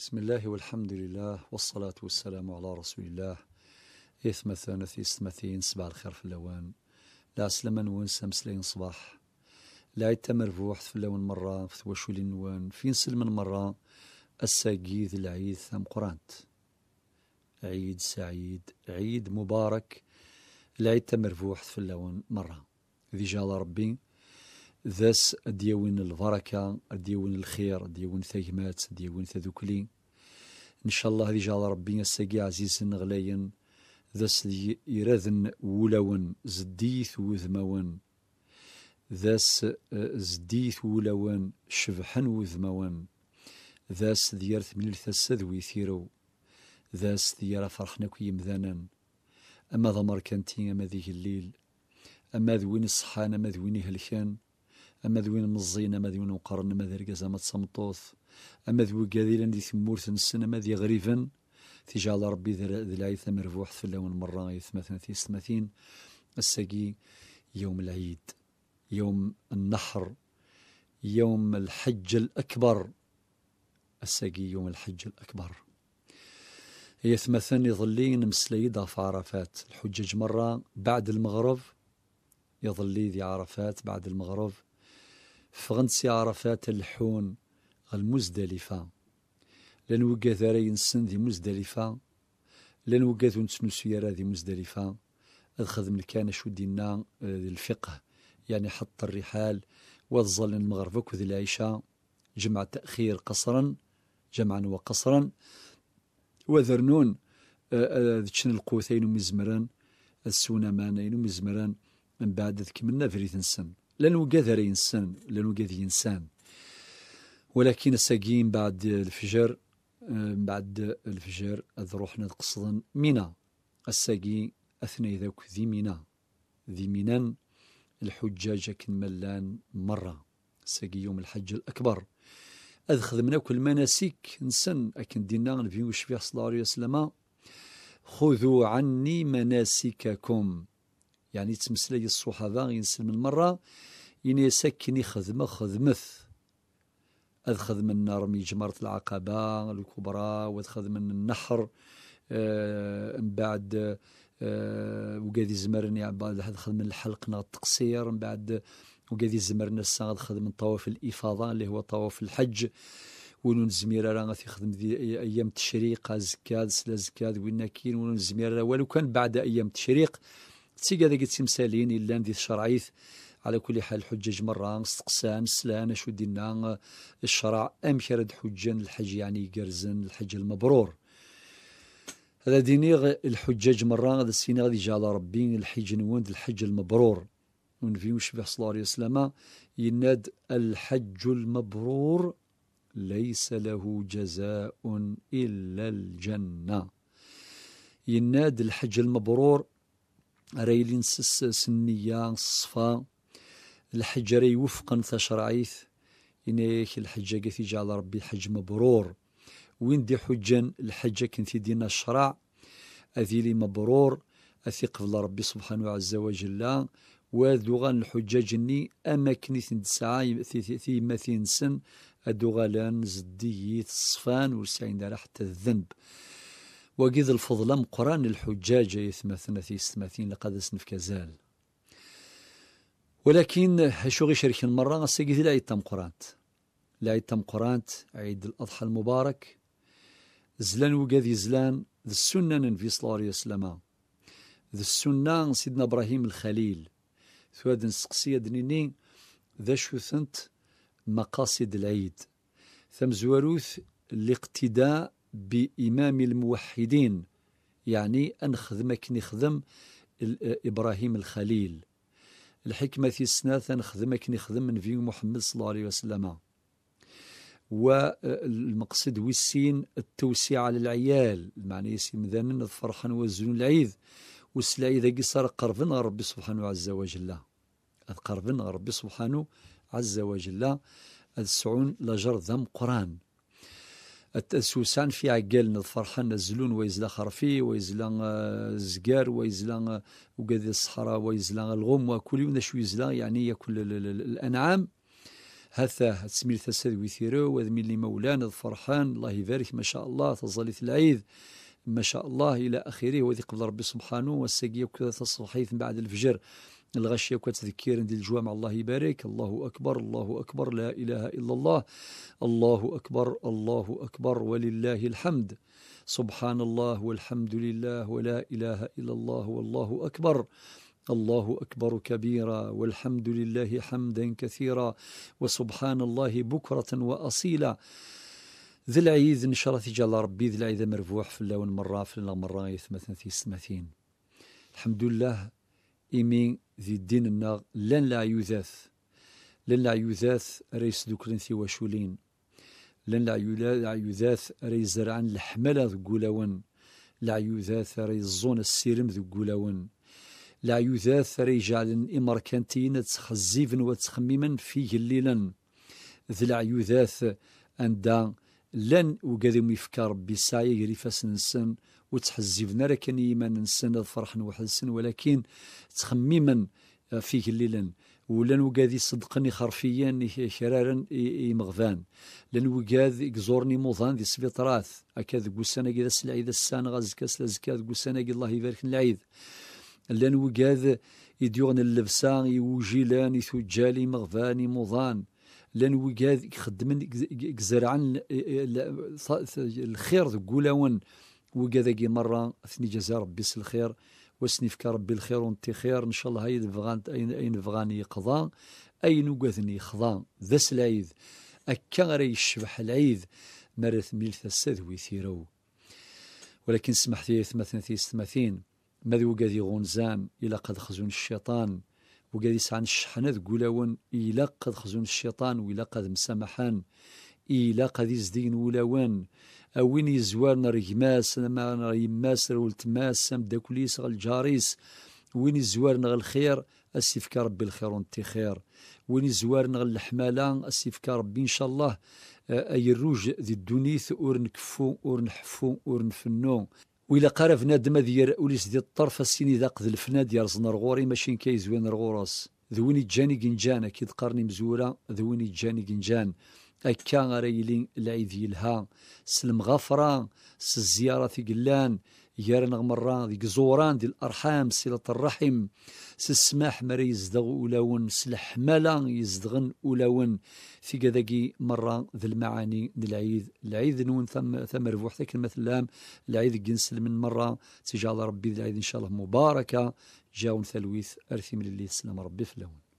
بسم الله والحمد لله والصلاة والسلام على رسول الله إثم ثانث ثمثين سبع الخير في اللوان لا سلما ونسى مسلين صباح لا يتمر واحد في اللوان مرة في تواشو نوان فين سلمن مرة الساقيد العيد ثم قرانت عيد سعيد عيد مبارك العيد في واحد في اللوان مرة ذي جال ربي ذاس ديوين البركة ديوين الخير ديوين ثيمات ديوين تذوكلي إن شاء الله هذه جعل ربي الساقي عزيز غلاين ذاس يراذن ولون زديث وذمون ذاس آه، زديث ولون شبحن وذمون ذاس ديارث من الثسد ويثيرو ذاس ديار فرحنا كي يمذانا أما ضمر كانتين أما ذيه الليل أما ذوين الصحان أما ذوين هلكان أما ذوين مزين أما ذوين وقرن أما ذي رقاز أما أما ذوي قذيلا دي ثمورث نسن أما ذي غريفا تجعل ربي ذي العيثة مرفوح في اللون مرة يثمثنا في ثمثين السقي يوم العيد يوم النحر يوم الحج الأكبر السقي يوم الحج الأكبر يثمثن يظلين مسليدة في عرفات الحجج مرة بعد المغرب يظلي ذي عرفات بعد المغرب فغنت عرفات الحون المزدلفة لن وقاث راي نسن ذي مزدلفة لان وقاث سيارة ذي مزدلفة أدخذ من كان شو دينا آه، ذي الفقه يعني حط الرحال وظل المغرب وذي العيشة جمع تأخير قصرا جمعا وقصرا وذرنون آه، آه، ذي القوثين السونا مانين مزمرا من بعد من فريث نسن لا نوقاد إنسان ينسان لا إنسان ولكن ساقين من بعد الفجر من بعد الفجر اذ روحنا قصدا مينا الساقي اثني ذاك ذي مينا ذي مينان الحجاج كن ملان مرة ساقي يوم الحج الأكبر أذ خدمنا كل مناسك نسن أكن دينا نبي وشفيع صلى الله عليه وسلم خذوا عني مناسككم يعني تمسلي الصحابة ينسل من مرة يني سكن يخدم خدمث أذ من النار من جمرة العقبة الكبرى وأذ من النحر آه من بعد آه وقادي زمرني بعد خدم الحلق التقصير من بعد وقادي زمرنا الساعة خدم طواف الإفاضة اللي هو طواف الحج ونون زميرة راه غادي يخدم أيام تشريق زكاد سلا زكاد وين كاين ونون زميرة ولو كان بعد أيام تشريق تسيق هذاك تمسالين إلا ذي الشرعيث على كل حال الحجاج مرة استقسام سلان شو دينا الشرع ام رد حجان الحج يعني قرزن الحج المبرور هذا ديني الحجاج مرة هذا السينا غادي جعل ربي الحج نوند الحج المبرور ونفي وشبه صلى الله عليه وسلم يناد الحج المبرور ليس له جزاء إلا الجنة يناد الحج المبرور ريلين سس سنية صفا الحجري وفقا تشرعيث إنيك الحجة قاثي جعل ربي حج مبرور وين دي حجا الحجة كنتي دينا الشرع أذيلي مبرور أثق في ربي سبحانه عز وجل وذوغان الحجة جني أما كنت ندسعى في مثين سن أدوغالان زديت الصفان ولسعين دار حتى الذنب وقيد الفضل مقران الحجاج يثمثن في استمثين لقد اسنف كزال ولكن شغي شركة مرة السيقيت العيد تم قرانت العيد تم قرانت عيد الأضحى المبارك زلان وقاذي زلان ذا السنة ننفي صلى الله عليه وسلم ذا السنة سيدنا إبراهيم الخليل ثواد نسقسي دنيني ذا شوثنت مقاصد العيد ثم زواروث الاقتداء بإمام الموحدين يعني أنخدمك نخدم إبراهيم الخليل الحكمة في السنة نخدم كي نخدم من في محمد صلى الله عليه وسلم والمقصد آه، السين التوسيع للعيال المعنى يسيم ذنن الفرحة وزن العيد والسلعي ذا قصر قربنا ربي سبحانه عز وجل قربنا ربي سبحانه عز وجل السعون لجر ذم قران السوسان في عقال الفرحة نزلون ويزلا خرفي ويزلا آه، زقار ويزلا آه، وقذي الصحراء ويزلا الغم وكل يوم شو يزلا يعني ياكل الأنعام هذا تسمير تسد ويثيرو وذمي لي مولان الفرحان الله يبارك ما شاء الله تظلت العيد ما شاء الله إلى آخره وذي قبل ربي سبحانه والسقي وكذا تصحيث بعد الفجر الغشية وكتذكير ديال الجوامع الله يبارك الله أكبر الله أكبر لا إله إلا الله الله أكبر الله أكبر ولله الحمد سبحان الله والحمد لله ولا إله إلا الله والله أكبر الله أكبر كبيرا والحمد لله حمدا كثيرا وسبحان الله بكرة وأصيلا ذي العيد نشرة جل ربي ذي العيد مرفوح في اللون مرة في مرة يثمثن في السمثين الحمد لله إيمين ذي الدين النغ لن لا يوزاث لن لا يوزاث ريس دو ثي وشولين لن لا يوزاث ريس زرعان الحملة ذقولون لا يوزاث ريس زون السيرم ذقولون لا يذاث جعلن إماركانتين تخزيفن وتخميما فيه الليلا ذي لا يذاث أندا لن وقادهم يفكر ربي الساعة يجري نسن وتحزبنا راه كان إيمان نسن الفرح فرح وحسن ولكن تخميما آه، فيه الليلا ولن وقاد صدقني خرفيا إيه، إيه، شرارا إيه، مغفان لن وقاد يزورني موضان دي سبيطراث هكا ذو السنة كذا سلعيد السنة غازكا سلازكا قوسانا السنة الله يبارك العيد لن وقاد يديغن اللبسان يوجيلان يثجالي مغفان موضان لان وكاد يخدمن زرعن الخير ذو وكاد كي مرة ثني جزا ربي الخير واسني وسنفك ربي الخير ونتي خير ان شاء الله هاي فغان اين اين فغان يقضى اين وكادني خضى ذاس العيد اكا غري الشبح العيد مرث ميلث السذوي ويثيرو ولكن سمحتي ثي ثمثن ثمثين ماذ وكادي غونزان إلى قد خزون الشيطان وقال يسعان الشحنة ذقولاون إلا قد خزون الشيطان وإلا قد مسامحان إلا قد يزدين ولوان أوين يزوارنا رجماس ما يماس ولتماس مداكوليس غل جاريس وين يزوارنا غل الخير أسيفك ربي الخير ونتي خير وين يزوارنا غل الحمالة أسيفك ربي إن شاء الله أي الروج ذي الدنيث أور نكفو أور نحفو أور نفنو وإلا قرا بنادم هذا أوليس دي الطرف السيني ذا قد الفناد يرزن رغوري ماشي كاي زوين رغورس ذويني جاني كنجان أكيد قرني مزورة ذويني جاني كنجان أكا غريلي العيد يلها سلم غفران سزيارة في قلان يرنغ مرة ذيك زوران ديال الأرحام صلة الرحم سسماح مري يزدغ أولون مالا يزدغن أولون في قذقي مرة ذي المعاني للعيد العيد نون ثم ثم ربوح ذاك اللام العيد جنس من مرة تجعل ربي العيد إن شاء الله مباركة جاون ثلويث أرثي من اللي سلام ربي فلون